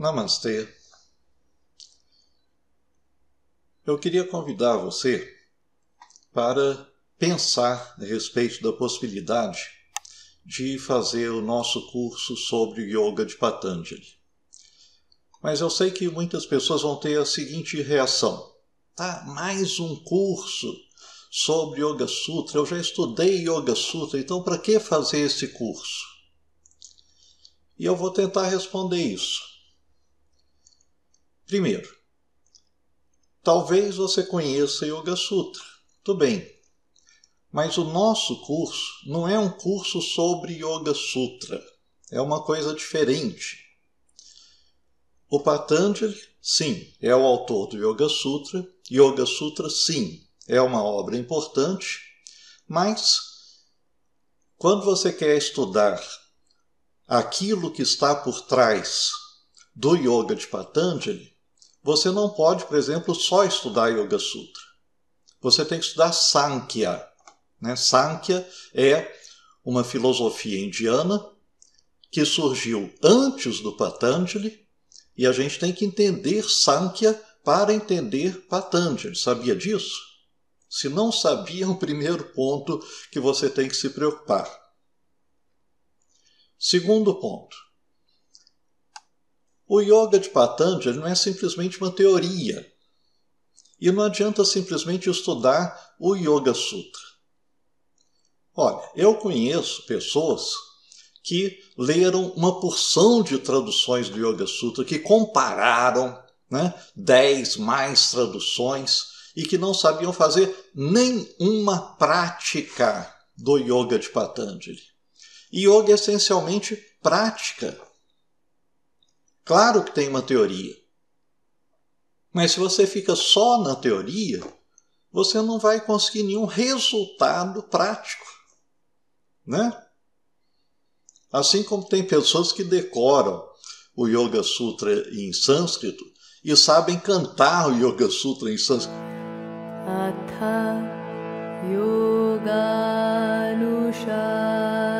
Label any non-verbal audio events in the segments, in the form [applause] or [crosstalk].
Namastê. Eu queria convidar você para pensar a respeito da possibilidade de fazer o nosso curso sobre Yoga de Patanjali. Mas eu sei que muitas pessoas vão ter a seguinte reação: tá, mais um curso sobre Yoga Sutra, eu já estudei Yoga Sutra, então para que fazer esse curso? E eu vou tentar responder isso. Primeiro, talvez você conheça Yoga Sutra, tudo bem, mas o nosso curso não é um curso sobre Yoga Sutra, é uma coisa diferente. O Patanjali, sim, é o autor do Yoga Sutra, Yoga Sutra, sim, é uma obra importante, mas quando você quer estudar aquilo que está por trás do Yoga de Patanjali, você não pode, por exemplo, só estudar Yoga Sutra. Você tem que estudar Sankhya. Né? Sankhya é uma filosofia indiana que surgiu antes do Patanjali e a gente tem que entender Sankhya para entender Patanjali. Sabia disso? Se não sabia, é o primeiro ponto que você tem que se preocupar. Segundo ponto, o yoga de Patanjali não é simplesmente uma teoria. E não adianta simplesmente estudar o Yoga Sutra. Olha, eu conheço pessoas que leram uma porção de traduções do Yoga Sutra, que compararam né, dez mais traduções e que não sabiam fazer nenhuma prática do Yoga de Patanjali. Yoga é essencialmente prática. Claro que tem uma teoria. Mas se você fica só na teoria, você não vai conseguir nenhum resultado prático, né? Assim como tem pessoas que decoram o Yoga Sutra em sânscrito e sabem cantar o Yoga Sutra em sânscrito. Atha Yoga Nusha.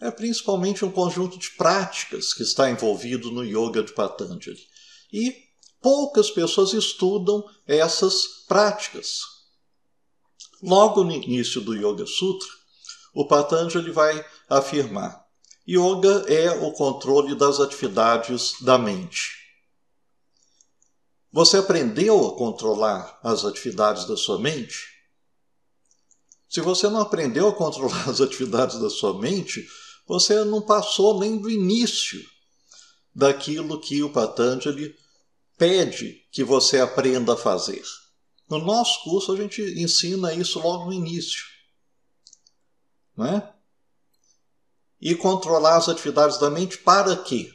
é principalmente um conjunto de práticas que está envolvido no yoga de Patanjali. E poucas pessoas estudam essas práticas. Logo no início do Yoga Sutra, o Patanjali vai afirmar: Yoga é o controle das atividades da mente. Você aprendeu a controlar as atividades da sua mente? Se você não aprendeu a controlar [laughs] as atividades da sua mente, você não passou nem do início daquilo que o Patanjali pede que você aprenda a fazer. No nosso curso, a gente ensina isso logo no início. Né? E controlar as atividades da mente para quê?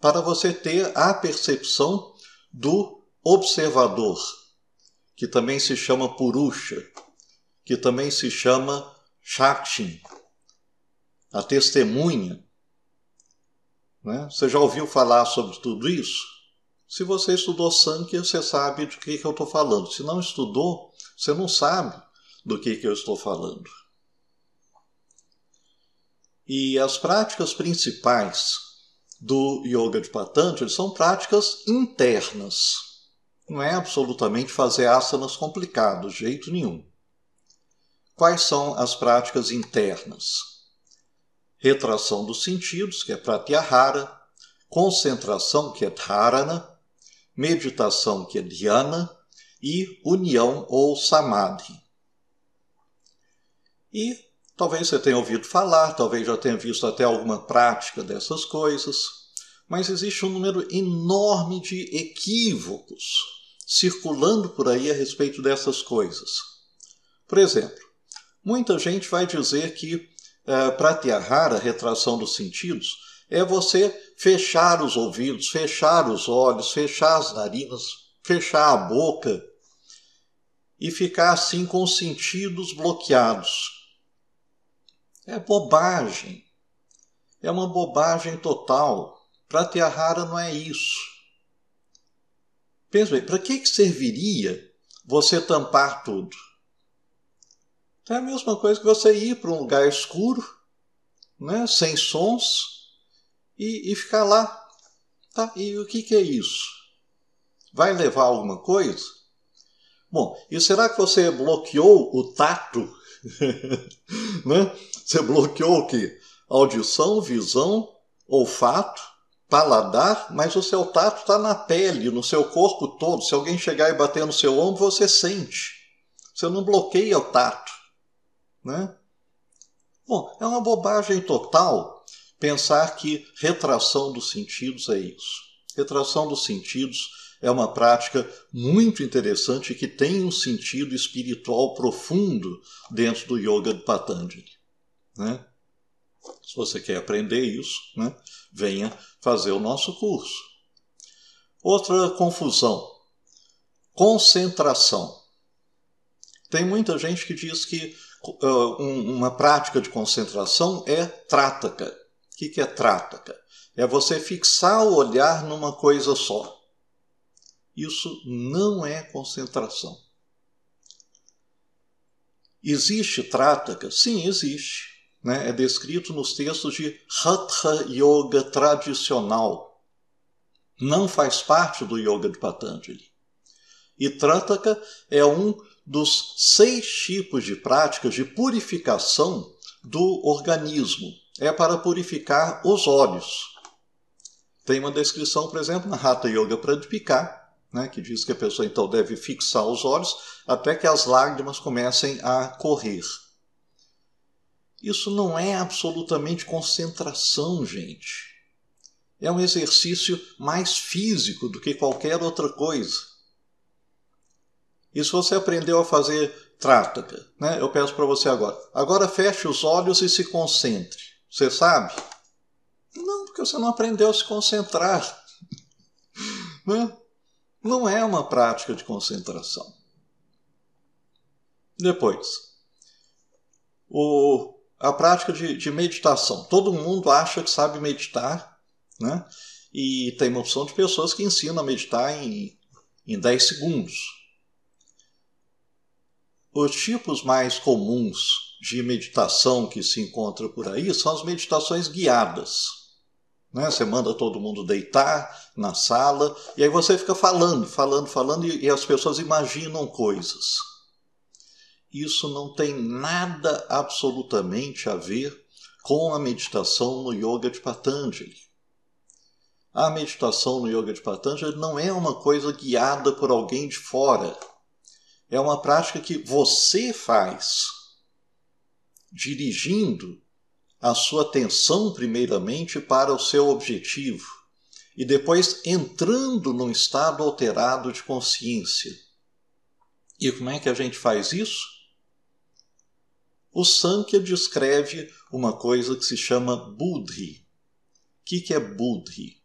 Para você ter a percepção do observador, que também se chama Purusha, que também se chama Shaktin a testemunha. Né? Você já ouviu falar sobre tudo isso? Se você estudou Sankhya, você sabe de que, que eu estou falando. Se não estudou, você não sabe do que, que eu estou falando. E as práticas principais do Yoga de Patanjali são práticas internas. Não é absolutamente fazer asanas complicados, de jeito nenhum. Quais são as práticas internas? retração dos sentidos, que é pratyahara, concentração, que é dharana, meditação, que é dhyana, e união ou samadhi. E talvez você tenha ouvido falar, talvez já tenha visto até alguma prática dessas coisas, mas existe um número enorme de equívocos circulando por aí a respeito dessas coisas. Por exemplo, muita gente vai dizer que uh, é, pratyahara, retração dos sentidos, é você fechar os ouvidos, fechar os olhos, fechar as narinas, fechar a boca e ficar assim com os sentidos bloqueados. É bobagem. É uma bobagem total. Pratyahara não é isso. Pensa bem, para que, que serviria você tampar tudo? Então é a mesma coisa que você ir para um lugar escuro, né, sem sons, e, e ficar lá. Tá? E o que, que é isso? Vai levar alguma coisa? Bom, e será que você bloqueou o tato? [laughs] né? Você bloqueou o quê? Audição, visão, olfato, paladar, mas o seu tato está na pele, no seu corpo todo. Se alguém chegar e bater no seu ombro, você sente. Você não bloqueia o tato. Né? Bom, é uma bobagem total pensar que retração dos sentidos é isso. Retração dos sentidos é uma prática muito interessante que tem um sentido espiritual profundo dentro do yoga de Patanjali. Né? Se você quer aprender isso, né, venha fazer o nosso curso. Outra confusão: concentração. Tem muita gente que diz que ah, uma prática de concentração é trátaca. O que é trátaca? É você fixar o olhar numa coisa só. Isso não é concentração. Existe trátaca? Sim, existe. Né? É descrito nos textos de Hatha Yoga tradicional. Não faz parte do Yoga de Patanjali. E Trataka é um dos seis tipos de práticas de purificação do organismo. É para purificar os olhos. Tem uma descrição, por exemplo, na Hatha Yoga Pradipika, né, que diz que a pessoa então deve fixar os olhos até que as lágrimas comecem a correr. Isso não é absolutamente concentração, gente. É um exercício mais físico do que qualquer outra coisa. Isso você aprendeu a fazer trátaga, né? Eu peço para você agora. Agora feche os olhos e se concentre. Você sabe? Não, porque você não aprendeu a se concentrar. [laughs] né? Não é uma prática de concentração. Depois, o, a prática de, de, meditação. Todo mundo acha que sabe meditar, né? E tem uma opção de pessoas que ensinam a meditar em, em 10 segundos. Os tipos mais comuns de meditação que se encontra por aí são as meditações guiadas. Né? Você manda todo mundo deitar na sala e aí você fica falando, falando, falando e, e as pessoas imaginam coisas. Isso não tem nada absolutamente a ver com a meditação no Yoga de Patanjali. A meditação no Yoga de Patanjali não é uma coisa guiada por alguém de fora é uma prática que você faz, dirigindo a sua atenção primeiramente para o seu objetivo e depois entrando num estado alterado de consciência. E como é que a gente faz isso? O Sankhya descreve uma coisa que se chama Budhi. O que, que é Budhi?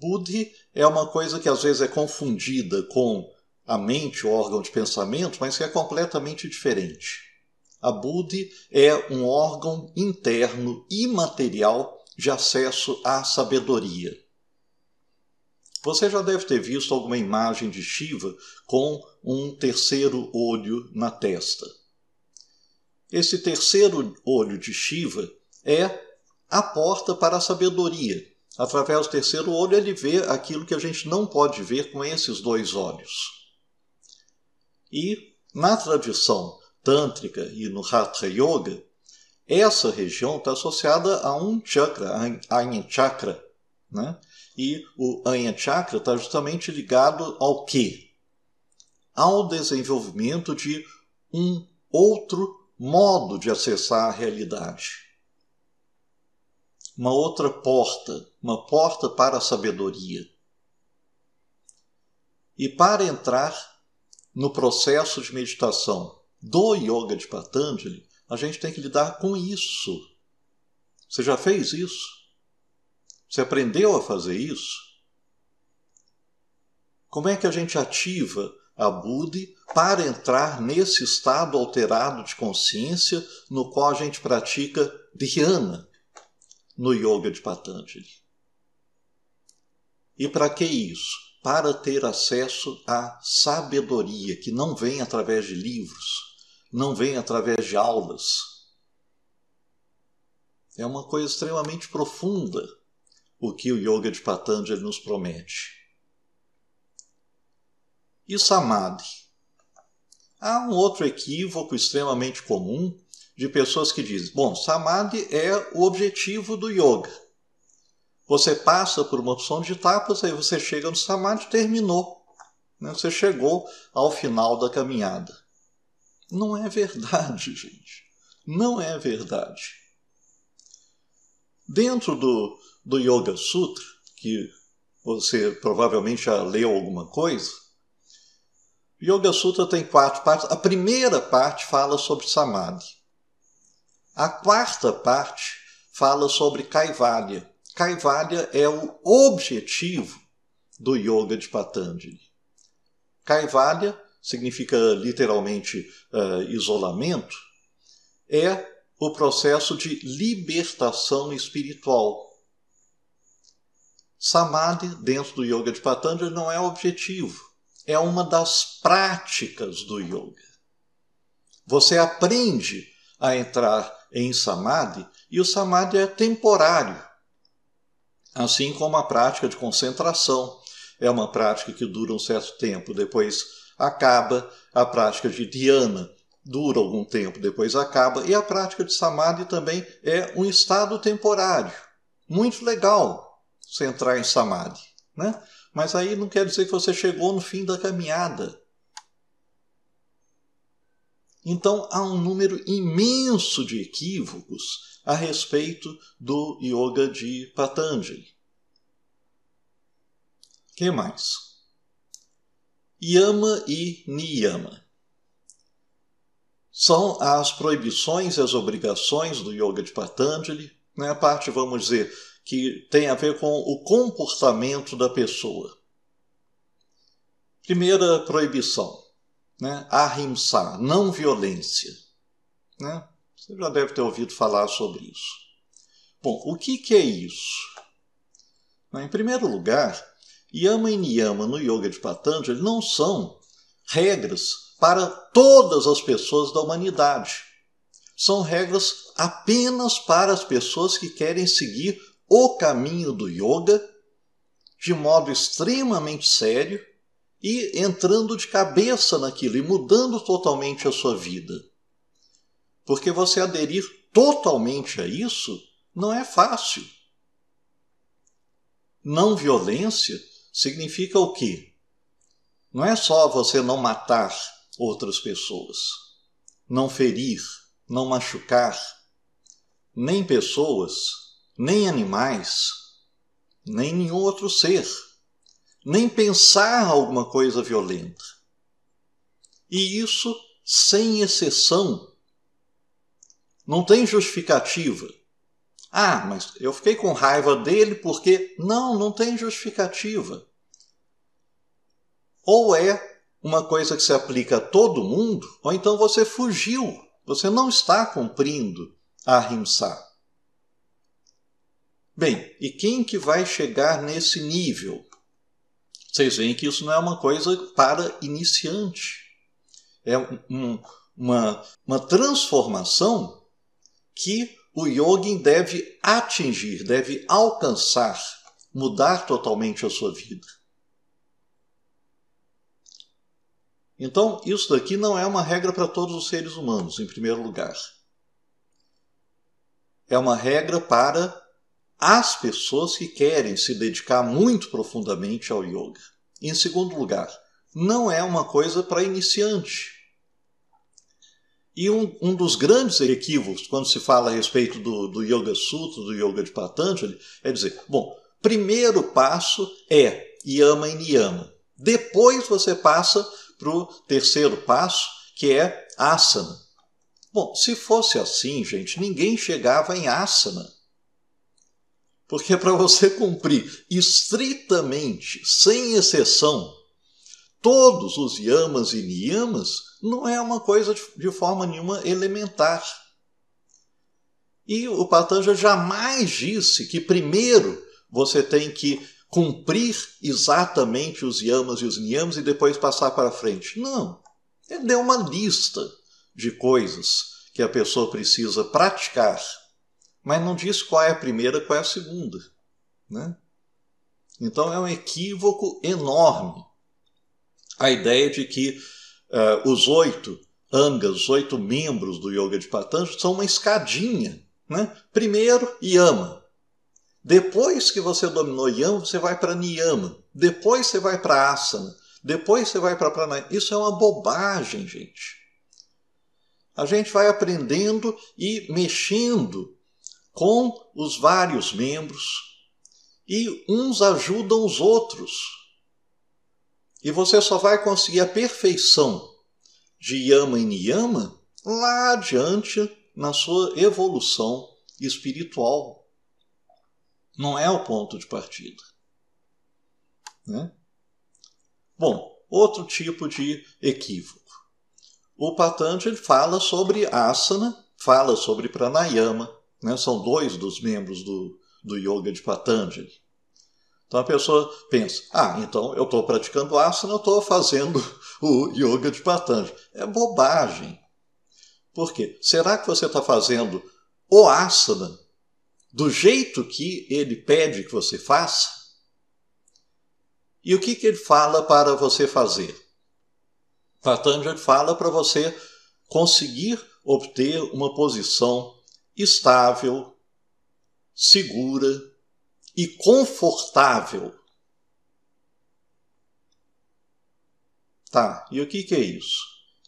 Budhi é uma coisa que às vezes é confundida com a mente, o órgão de pensamento, mas que é completamente diferente. A Buddhi é um órgão interno imaterial de acesso à sabedoria. Você já deve ter visto alguma imagem de Shiva com um terceiro olho na testa. Esse terceiro olho de Shiva é a porta para a sabedoria. Através do terceiro olho, ele vê aquilo que a gente não pode ver com esses dois olhos. E na tradição tântrica e no Hatha Yoga, essa região está associada a um chakra, Anya Chakra. Né? E o Anya Chakra está justamente ligado ao quê? Ao desenvolvimento de um outro modo de acessar a realidade. Uma outra porta, uma porta para a sabedoria. E para entrar no processo de meditação do Yoga de Patanjali, a gente tem que lidar com isso. Você já fez isso? Você aprendeu a fazer isso? Como é que a gente ativa a Buddhi para entrar nesse estado alterado de consciência no qual a gente pratica dhyana no yoga de Patanjali? E para que isso? para ter acesso à sabedoria que não vem através de livros, não vem através de aulas. É uma coisa extremamente profunda o que o Yoga de Patanjali nos promete. E Samadhi? Há um outro equívoco extremamente comum de pessoas que dizem: bom, Samadhi é o objetivo do Yoga você passa por uma opção de etapas, aí você chega no samadhi, terminou. Né? Você chegou ao final da caminhada. Não é verdade, [laughs] gente. Não é verdade. Dentro do, do Yoga Sutra, que você provavelmente já leu alguma coisa, Yoga Sutra tem quatro partes. A primeira parte fala sobre Samadhi. A quarta parte fala sobre Kaivalya, Kaivalya é o objetivo do yoga de Patanjali. Kaivalya significa literalmente uh, isolamento, é o processo de libertação espiritual. Samadhi, dentro do yoga de Patanjali, não é objetivo, é uma das práticas do yoga. Você aprende a entrar em samadhi e o samadhi é temporário. Assim como a prática de concentração é uma prática que dura um certo tempo, depois acaba. A prática de dhyana dura algum tempo, depois acaba. E a prática de samadhi também é um estado temporário. Muito legal você entrar em samadhi, né? Mas aí não quer dizer que você chegou no fim da caminhada. Então há um número imenso de equívocos a respeito do yoga de Patanjali. que mais? Yama e Niyama. São as proibições e as obrigações do yoga de Patanjali, né? a parte, vamos dizer, que tem a ver com o comportamento da pessoa. Primeira proibição, né? ahimsa, não violência. Né? Você já deve ter ouvido falar sobre isso. Bom, o que, que é isso? Em primeiro lugar, Yama e Niyama no Yoga de Patanjali não são regras para todas as pessoas da humanidade. São regras apenas para as pessoas que querem seguir o caminho do yoga de modo extremamente sério e entrando de cabeça naquilo e mudando totalmente a sua vida. Porque você aderir totalmente a isso não é fácil. Não violência significa o quê? Não é só você não matar outras pessoas, não ferir, não machucar, nem pessoas, nem animais, nem nenhum outro ser, nem pensar alguma coisa violenta. E isso sem exceção não tem justificativa. Ah, mas eu fiquei com raiva dele porque. Não, não tem justificativa. Ou é uma coisa que se aplica a todo mundo, ou então você fugiu. Você não está cumprindo a rimsá. Bem, e quem que vai chegar nesse nível? Vocês veem que isso não é uma coisa para iniciante. É um, uma, uma transformação que o yoga deve atingir, deve alcançar, mudar totalmente a sua vida. Então, isso daqui não é uma regra para todos os seres humanos, em primeiro lugar. É uma regra para as pessoas que querem se dedicar muito profundamente ao yoga. Em segundo lugar, não é uma coisa para iniciante e um, um dos grandes equívocos quando se fala a respeito do, do Yoga Sutra, do Yoga de Patanjali, é dizer, bom, primeiro passo é Yama e Niyama. Depois você passa para o terceiro passo, que é Asana. Bom, se fosse assim, gente, ninguém chegava em Asana. Porque [laughs] para você cumprir estritamente, sem exceção, todos os yamas e niyamas não é uma coisa de, forma nenhuma elementar. E o Patanjali jamais disse que primeiro você tem que cumprir exatamente os yamas e os niyamas e depois passar para frente. Não. Ele deu uma lista de coisas que a pessoa precisa praticar, mas não disse qual é a primeira, qual é a segunda. Né? Então é um equívoco enorme a ideia de que uh, os oito angas, os oito membros do Yoga de Patanjali são uma escadinha. Né? Primeiro, Yama. Depois que você dominou Yama, você vai para Niyama. Depois você vai para Asana. Depois você vai para Pranayama. Isso é uma bobagem, gente. A gente vai aprendendo e mexendo com os vários membros e uns ajudam os outros. E você só vai conseguir a perfeição de Yama e Niyama lá adiante na sua evolução espiritual. Não é o ponto de partida. Né? Bom, outro tipo de equívoco. O Patanjali fala sobre asana, fala sobre pranayama, né? são dois dos membros do, do yoga de Patanjali. Então a pessoa pensa, ah, então eu estou praticando asana, eu estou fazendo [laughs] o yoga de Patanjali. É bobagem. Por quê? Será que você está fazendo o asana do jeito que ele pede que você faça? E o que, que ele fala para você fazer? Patanjali fala para você conseguir obter uma posição estável, segura, e confortável. Tá, e o que, que é isso?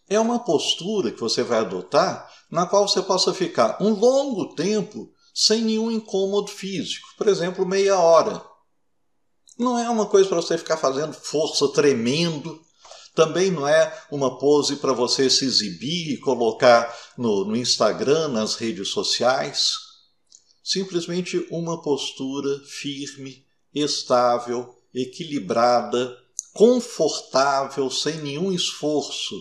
É uma postura que você vai adotar na qual você possa ficar um longo tempo sem nenhum incômodo físico, por exemplo, meia hora. Não é uma coisa para você ficar fazendo força tremendo, também não é uma pose para você se exibir e colocar no, no Instagram, nas redes sociais simplesmente uma postura firme, estável, equilibrada, confortável, sem nenhum esforço,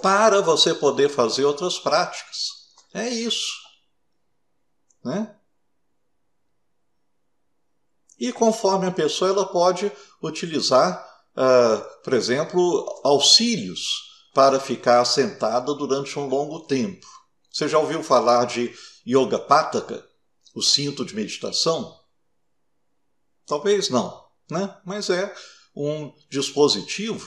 para você poder fazer outras práticas. É isso. Né? E conforme a pessoa, ela pode utilizar, uh, por exemplo, auxílios para ficar sentada durante um longo tempo. Você já ouviu falar de yoga pataka, o cinto de meditação? Talvez não, né? mas é um dispositivo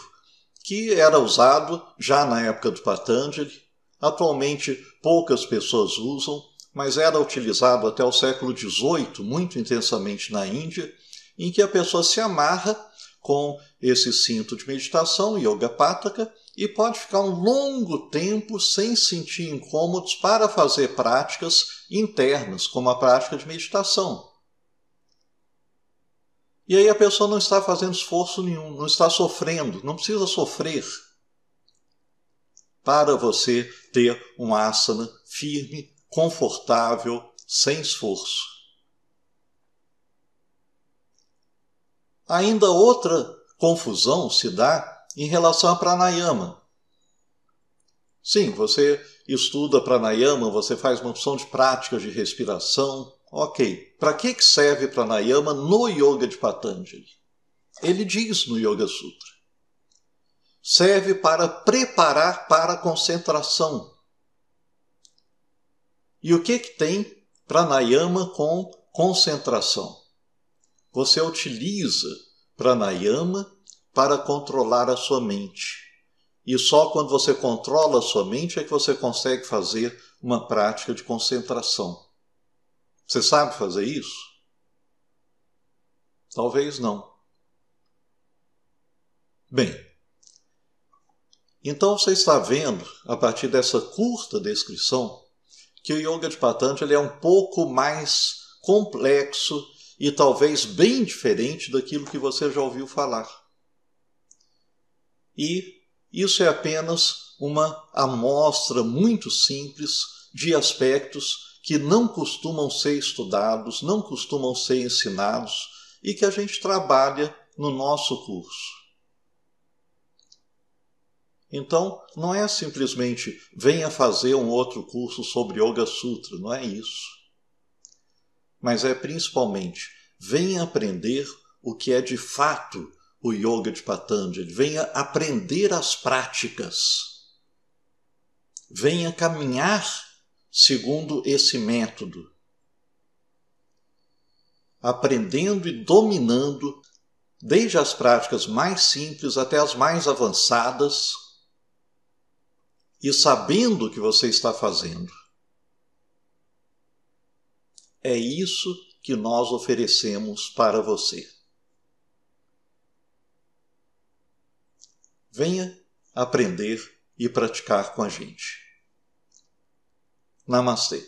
que era usado já na época do Patanjali. Atualmente poucas pessoas usam, mas era utilizado até o século XVIII muito intensamente na Índia, em que a pessoa se amarra com esse cinto de meditação, Yoga Pataka, e pode ficar um longo tempo sem sentir incômodos para fazer práticas internas, como a prática de meditação. E aí a pessoa não está fazendo esforço nenhum, não está sofrendo, não precisa sofrer para você ter um asana firme, confortável, sem esforço. Ainda outra confusão se dá em relação a pranayama. Sim, você estuda pranayama, você faz uma opção de práticas de respiração. Ok. Para que serve pranayama no yoga de Patanjali? Ele diz no Yoga Sutra: serve para preparar para a concentração. E o que, que tem pranayama com concentração? Você utiliza pranayama para controlar a sua mente. E só quando você controla a sua mente é que você consegue fazer uma prática de concentração. Você sabe fazer isso? Talvez não. Bem, então você está vendo, a partir dessa curta descrição, que o Yoga de Patanjali é um pouco mais complexo e talvez bem diferente daquilo que você já ouviu falar. E isso é apenas uma amostra muito simples de aspectos que não costumam ser estudados, não costumam ser ensinados e que a gente trabalha no nosso curso. Então, não é simplesmente venha fazer um outro curso sobre Yoga Sutra, não é isso. Mas é principalmente venha aprender o que é de fato o Yoga de Patanjali, venha aprender as práticas, venha caminhar segundo esse método, aprendendo e dominando desde as práticas mais simples até as mais avançadas e sabendo o que você está fazendo. É isso que nós oferecemos para você. Venha aprender e praticar com a gente. Namastê.